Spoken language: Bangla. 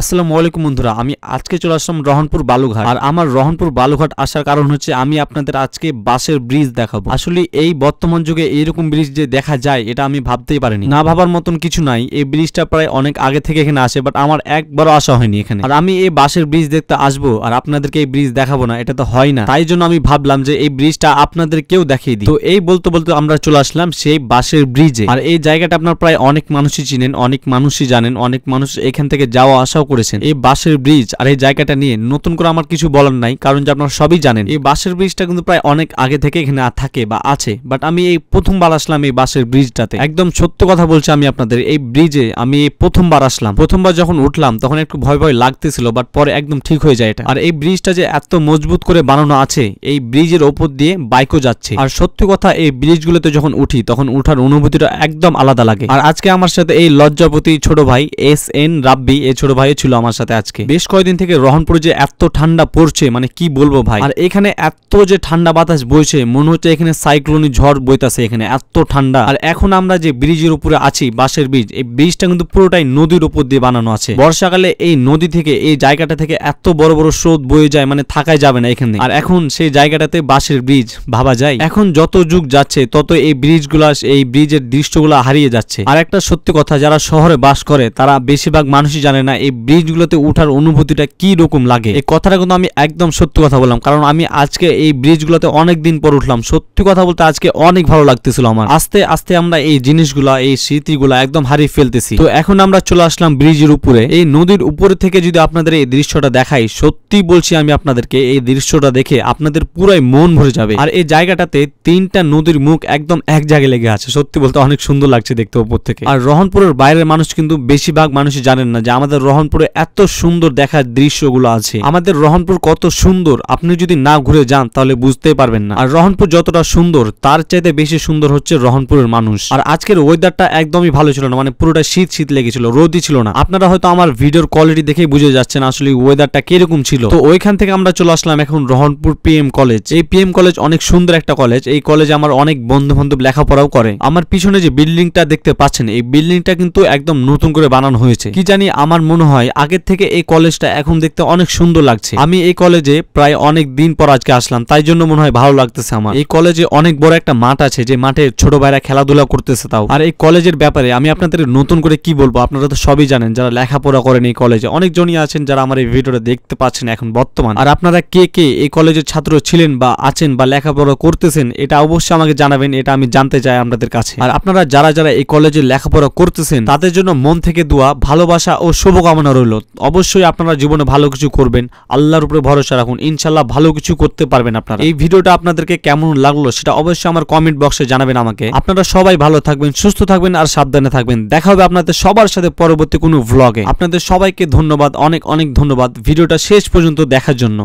আসসালামু আলাইকুম বন্ধুরা আমি আজকে চলে আসলাম রহনপুর বালুঘাট আর আমার রহনপুর বালুঘাট আসার কারণ হচ্ছে আমি আপনাদের আজকে বাসের ব্রিজ দেখাবো আসলে এই বর্তমান যুগে এইরকম ব্রিজ যে দেখা যায় এটা আমি ভাবতেই পারিনি না ভাবার মতন কিছু নাই এই ব্রিজটা প্রায় অনেক আগে থেকে এখানে আসে বাট আমার একবারও আসা হয়নি এখানে আর আমি এই বাসের ব্রিজ দেখতে আসবো আর আপনাদেরকে এই ব্রিজ দেখাবো না এটা তো হয় না তাই জন্য আমি ভাবলাম যে এই ব্রিজটা আপনাদের কেউ দেখিয়ে দিই তো এই বলতে বলতে আমরা চলে আসলাম সেই বাসের ব্রিজে আর এই জায়গাটা আপনার প্রায় অনেক মানুষই চিনেন অনেক মানুষই জানেন অনেক মানুষ এখান থেকে যাওয়া আসা প্রতিষ্ঠাও করেছেন এই বাঁশের ব্রিজ আর এই জায়গাটা নিয়ে নতুন করে আমার কিছু বলার নাই কারণ যে আপনারা সবই জানেন এই বাঁশের ব্রিজটা কিন্তু প্রায় অনেক আগে থেকে এখানে থাকে বা আছে বাট আমি এই প্রথমবার আসলাম এই বাঁশের ব্রিজটাতে একদম সত্য কথা বলছি আমি আপনাদের এই ব্রিজে আমি প্রথমবার আসলাম প্রথমবার যখন উঠলাম তখন একটু ভয় ভয় লাগতেছিল বাট পরে একদম ঠিক হয়ে যায় এটা আর এই ব্রিজটা যে এত মজবুত করে বানানো আছে এই ব্রিজের ওপর দিয়ে বাইকও যাচ্ছে আর সত্য কথা এই ব্রিজগুলোতে যখন উঠি তখন উঠার অনুভূতিটা একদম আলাদা লাগে আর আজকে আমার সাথে এই লজ্জাপতি ছোট ভাই এস এন রাব্বি এই ছোট ভাই হয়েছিল আমার সাথে আজকে বেশ কয়েকদিন থেকে রহনপুরে যে এত ঠান্ডা পড়ছে মানে কি বলবো ভাই আর এখানে এত যে ঠান্ডা বাতাস বইছে মনে হচ্ছে এখানে সাইক্লোনি ঝড় বইতাছে এখানে এত ঠান্ডা আর এখন আমরা যে ব্রিজের উপরে আছি বাঁশের ব্রিজ এই ব্রিজটা কিন্তু পুরোটাই নদীর উপর দিয়ে বানানো আছে বর্ষাকালে এই নদী থেকে এই জায়গাটা থেকে এত বড় বড় স্রোত বয়ে যায় মানে থাকাই যাবে না এখানে আর এখন সেই জায়গাটাতে বাঁশের ব্রিজ ভাবা যায় এখন যত যুগ যাচ্ছে তত এই ব্রিজগুলা এই ব্রিজের দৃশ্যগুলো হারিয়ে যাচ্ছে আর একটা সত্যি কথা যারা শহরে বাস করে তারা বেশিরভাগ মানুষই জানে না এই ব্রিজগুলোতে ওঠার অনুভূতিটা কি রকম লাগে এই কথাটা কিন্তু আমি একদম সত্যি কথা বললাম কারণ আমি আজকে এই ব্রিজগুলোতে অনেক দিন পর উঠলাম সত্যি কথা বলতে আজকে অনেক ভালো লাগতেছিল আমার আস্তে আস্তে আমরা এই জিনিসগুলা এই স্মৃতিগুলা একদম হারিয়ে ফেলতেছি তো এখন আমরা চলে আসলাম ব্রিজের উপরে এই নদীর উপরে থেকে যদি আপনাদের এই দৃশ্যটা দেখাই সত্যি বলছি আমি আপনাদেরকে এই দৃশ্যটা দেখে আপনাদের পুরাই মন ভরে যাবে আর এই জায়গাটাতে তিনটা নদীর মুখ একদম এক জায়গায় লেগে আছে সত্যি বলতে অনেক সুন্দর লাগছে দেখতে উপর থেকে আর রহনপুরের বাইরের মানুষ কিন্তু বেশিরভাগ মানুষই জানেন না যে আমাদের রহন রহনপুরে এত সুন্দর দেখার দৃশ্যগুলো আছে আমাদের রহনপুর কত সুন্দর আপনি যদি না ঘুরে যান তাহলে বুঝতে পারবেন না আর রহনপুর যতটা সুন্দর তার চাইতে বেশি সুন্দর হচ্ছে রহনপুরের মানুষ আর আজকের ওয়েদারটা একদমই ভালো ছিল না মানে পুরোটা শীত শীত লেগেছিল রোদই ছিল না আপনারা হয়তো আমার ভিডিওর কোয়ালিটি দেখেই বুঝে যাচ্ছেন আসলে ওয়েদারটা কিরকম ছিল তো ওইখান থেকে আমরা চলে আসলাম এখন রহনপুর পিএম কলেজ এই পিএম কলেজ অনেক সুন্দর একটা কলেজ এই কলেজে আমার অনেক বন্ধু বান্ধব লেখাপড়াও করে আমার পিছনে যে বিল্ডিংটা দেখতে পাচ্ছেন এই বিল্ডিংটা কিন্তু একদম নতুন করে বানানো হয়েছে কি জানি আমার মনে হয় নয় আগের থেকে এই কলেজটা এখন দেখতে অনেক সুন্দর লাগছে আমি এই কলেজে প্রায় অনেক দিন পর আজকে আসলাম তাই জন্য মনে হয় ভালো লাগতেছে আমার এই কলেজে অনেক বড় একটা মাঠ আছে যে মাঠে ছোট ভাইরা খেলাধুলা করতেছে তাও আর এই কলেজের ব্যাপারে আমি আপনাদের নতুন করে কি বলবো আপনারা তো সবই জানেন যারা লেখাপড়া করেন এই কলেজে অনেক জনই আছেন যারা আমার এই ভিডিওটা দেখতে পাচ্ছেন এখন বর্তমান আর আপনারা কে কে এই কলেজের ছাত্র ছিলেন বা আছেন বা লেখাপড়া করতেছেন এটা অবশ্যই আমাকে জানাবেন এটা আমি জানতে চাই আপনাদের কাছে আর আপনারা যারা যারা এই কলেজে লেখাপড়া করতেছেন তাদের জন্য মন থেকে দোয়া ভালোবাসা ও শুভকামনা কামনা রইল অবশ্যই আপনারা জীবনে ভালো কিছু করবেন আল্লাহর উপরে ভরসা রাখুন ইনশাল্লাহ ভালো কিছু করতে পারবেন আপনারা এই ভিডিওটা আপনাদেরকে কেমন লাগলো সেটা অবশ্যই আমার কমেন্ট বক্সে জানাবেন আমাকে আপনারা সবাই ভালো থাকবেন সুস্থ থাকবেন আর সাবধানে থাকবেন দেখা হবে আপনাদের সবার সাথে পরবর্তী কোনো ভ্লগে আপনাদের সবাইকে ধন্যবাদ অনেক অনেক ধন্যবাদ ভিডিওটা শেষ পর্যন্ত দেখার জন্য